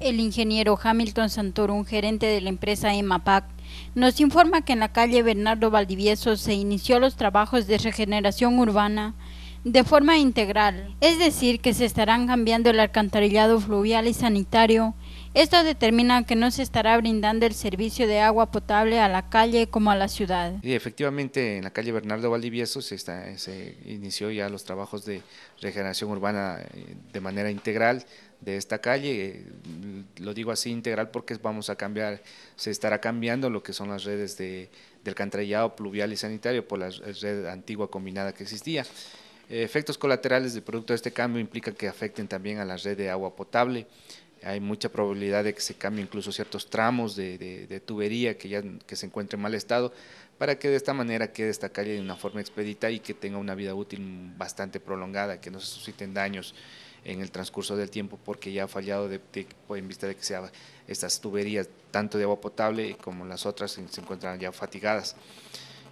El ingeniero Hamilton Santorum, gerente de la empresa EMAPAC, nos informa que en la calle Bernardo Valdivieso se inició los trabajos de regeneración urbana de forma integral, es decir, que se estarán cambiando el alcantarillado fluvial y sanitario. Esto determina que no se estará brindando el servicio de agua potable a la calle como a la ciudad. Y efectivamente, en la calle Bernardo Valdivieso se, inició ya los trabajos de regeneración urbana eh, de manera integral de esta calle. Eh, lo digo así integral porque vamos a cambiar, se estará cambiando lo que son las redes de, del alcantarillado pluvial y sanitario por la red antigua combinada que existía. Eh, efectos colaterales del producto de este cambio implica que afecten también a la red de agua potable. Hay mucha probabilidad de que se cambie incluso ciertos tramos de, tubería que ya se encuentre en mal estado, para que de esta manera quede esta calle de una forma expedita y que tenga una vida útil bastante prolongada, que no se susciten daños en el transcurso del tiempo porque ya ha fallado de, de, en vista de que estas tuberías, tanto de agua potable como las otras, se encuentran ya fatigadas.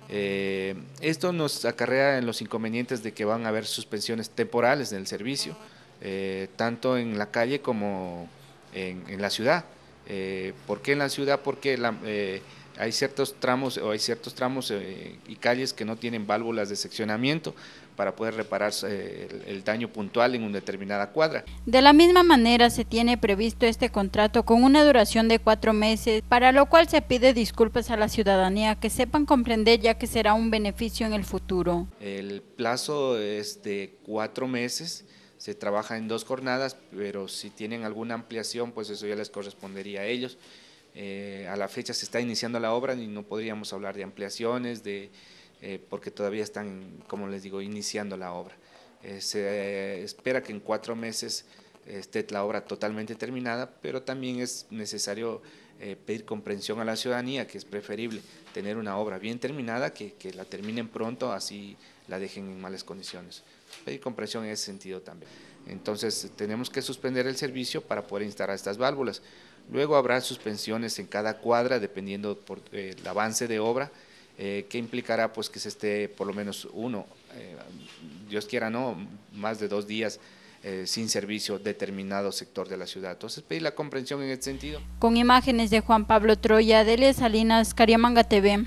Eh, esto nos acarrea en los inconvenientes de que van a haber suspensiones temporales del servicio, eh, tanto en la calle como en, la ciudad. Eh, ¿Por qué en la ciudad? Porque la, eh, hay ciertos tramos o hay ciertos tramos eh, y calles que no tienen válvulas de seccionamiento para poder reparar eh, el, el, daño puntual en una determinada cuadra. De la misma manera se tiene previsto este contrato con una duración de cuatro meses, para lo cual se pide disculpas a la ciudadanía que sepan comprender ya que será un beneficio en el futuro. El plazo es de cuatro meses se trabaja en dos jornadas, pero si tienen alguna ampliación, pues eso ya les correspondería a ellos. Eh, a la fecha se está iniciando la obra y no podríamos hablar de ampliaciones, eh, porque todavía están, como les digo, iniciando la obra. Eh, se espera que en cuatro meses esté la obra totalmente terminada, pero también es necesario pedir comprensión a la ciudadanía, que es preferible tener una obra bien terminada, que, que la terminen pronto, así la dejen en malas condiciones. Pedir comprensión en ese sentido también. Entonces tenemos que suspender el servicio para poder instalar estas válvulas. Luego habrá suspensiones en cada cuadra, dependiendo por el avance de obra, eh, que implicará pues que se esté por lo menos uno, eh, Dios quiera no, más de dos días eh, sin servicio determinado sector de la ciudad. Entonces pedir la comprensión en este sentido. Con imágenes de Juan Pablo Troya, de Salinas, Cariamanga TV.